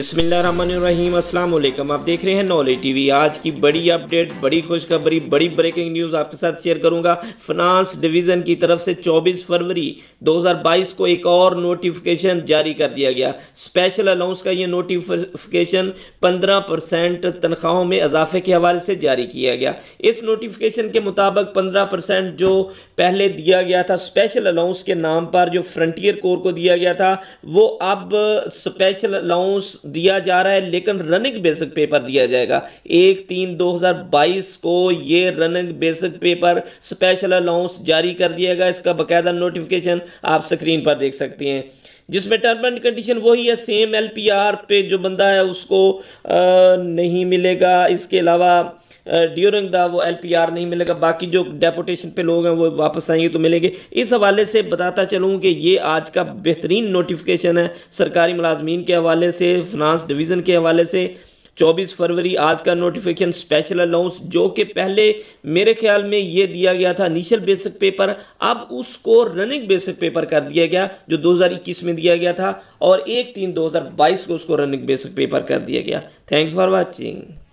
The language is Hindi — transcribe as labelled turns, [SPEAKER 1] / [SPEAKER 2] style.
[SPEAKER 1] अस्सलाम वालेकुम आप देख रहे हैं नॉलेज टीवी आज की बड़ी अपडेट बड़ी खुशखबरी बड़ी ब्रेकिंग न्यूज़ आपके साथ शेयर करूंगा फिनांस डिवीज़न की तरफ से 24 फरवरी 2022 को एक और नोटिफिकेशन जारी कर दिया गया स्पेशल अलाउंस का ये नोटिफिकेशन 15 परसेंट तनख्वाहों में इजाफे के हवाले से जारी किया गया इस नोटिफिकेशन के मुताबिक पंद्रह परसेंट जो पहले दिया गया था स्पेशल अलाउंस के नाम पर जो फ्रंटियर कोर को दिया गया था वो अब स्पेशल अलाउंस दिया जा रहा है लेकिन रनिंग बेसिक पेपर दिया जाएगा एक तीन दो हजार बाईस को ये running basic paper special allowance जारी कर दिया गया इसका बकायदा नोटिफिकेशन आप स्क्रीन पर देख सकते हैं जिसमें टर्म एंड कंडीशन वही है सेम एलपीआर पे जो बंदा है उसको आ, नहीं मिलेगा इसके अलावा ड्यूरिंग द वो एल पी आर नहीं मिलेगा बाकी जो डेपोटेशन पे लोग हैं वो वापस आएंगे तो मिलेंगे इस हवाले से बताता चलूँ कि ये आज का बेहतरीन नोटिफिकेशन है सरकारी मुलाजमीन के हवाले से फिनांस डिवीज़न के हवाले से 24 फरवरी आज का नोटिफिकेशन स्पेशल अलाउंस जो कि पहले मेरे ख्याल में ये दिया गया था निशल बेसिक पेपर अब उसको रनिंग बेसिक पेपर कर दिया गया जो 2021 में दिया गया था और एक तीन 2022 को उसको रनिंग बेसिक पेपर कर दिया गया थैंक्स फॉर वॉचिंग